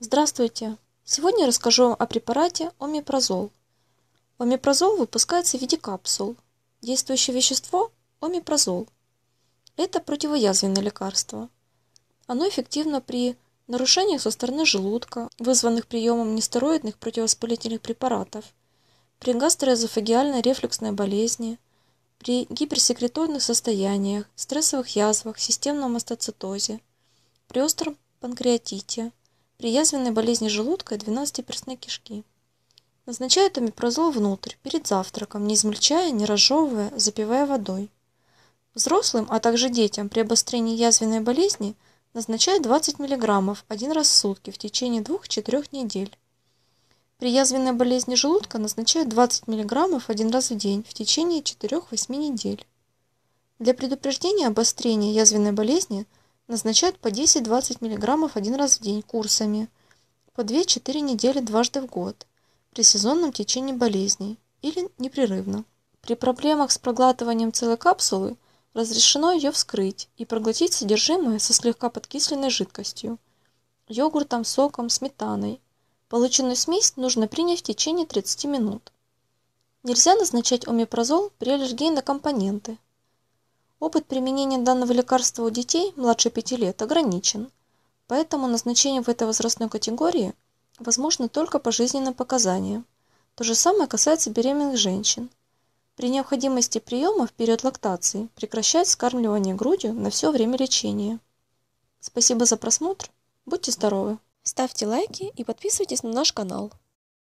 Здравствуйте! Сегодня расскажу вам о препарате омепразол. Омепразол выпускается в виде капсул. Действующее вещество – омепразол. Это противоязвенное лекарство. Оно эффективно при нарушениях со стороны желудка, вызванных приемом нестероидных противовоспалительных препаратов, при гастроэзофагиальной рефлюксной болезни, при гиперсекреторных состояниях, стрессовых язвах, системном астоцитозе, при остром панкреатите – при язвенной болезни желудка и двенадцатиперстной кишки. Назначают омепразол внутрь, перед завтраком, не измельчая, не разжевывая, запивая водой. Взрослым, а также детям при обострении язвенной болезни назначают 20 мг один раз в сутки в течение 2-4 недель. При язвенной болезни желудка назначают 20 мг один раз в день в течение 4-8 недель. Для предупреждения обострения язвенной болезни – назначают по 10-20 мг один раз в день курсами, по 2-4 недели дважды в год, при сезонном течении болезней или непрерывно. При проблемах с проглатыванием целой капсулы разрешено ее вскрыть и проглотить содержимое со слегка подкисленной жидкостью, йогуртом, соком, сметаной. Полученную смесь нужно принять в течение 30 минут. Нельзя назначать омепразол при аллергии на компоненты, Опыт применения данного лекарства у детей младше 5 лет ограничен, поэтому назначение в этой возрастной категории возможно только по жизненным показаниям. То же самое касается беременных женщин. При необходимости приема в период лактации прекращать скармливание грудью на все время лечения. Спасибо за просмотр. Будьте здоровы! Ставьте лайки и подписывайтесь на наш канал.